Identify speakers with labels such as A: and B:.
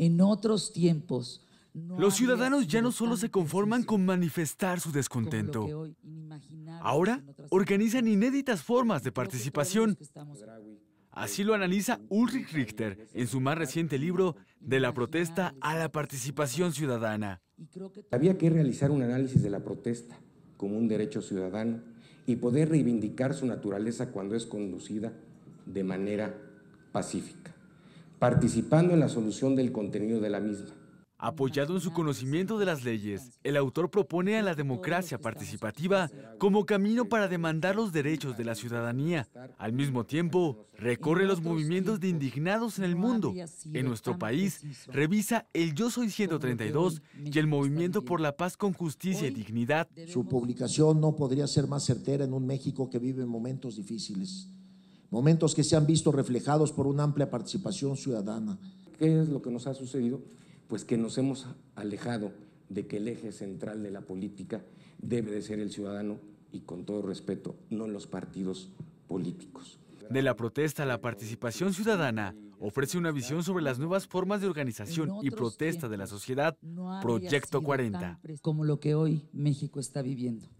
A: en otros tiempos. Los ciudadanos ya no solo se conforman con manifestar su descontento. Ahora organizan inéditas formas de participación. Así lo analiza Ulrich Richter en su más reciente libro De la protesta a la participación ciudadana. Había
B: que realizar un análisis de la protesta como un derecho ciudadano y poder reivindicar su naturaleza cuando es conducida de manera pacífica participando en la solución
A: del contenido de la misma. Apoyado en su conocimiento de las leyes, el autor propone a la democracia participativa como camino para demandar los derechos de la ciudadanía. Al mismo tiempo, recorre los movimientos de indignados en el mundo. En nuestro país, revisa el Yo Soy 132 y el Movimiento por la Paz con Justicia y Dignidad.
C: Su publicación no podría ser más certera en un México que vive momentos difíciles momentos que se han visto reflejados por una amplia participación ciudadana. ¿Qué es lo que nos ha sucedido? Pues que nos hemos alejado de que el eje central de la política
B: debe de ser el ciudadano y con todo respeto, no los partidos políticos.
A: De la protesta a la participación ciudadana ofrece una visión sobre las nuevas formas de organización y protesta de la sociedad, Proyecto 40. Como lo que hoy México está viviendo.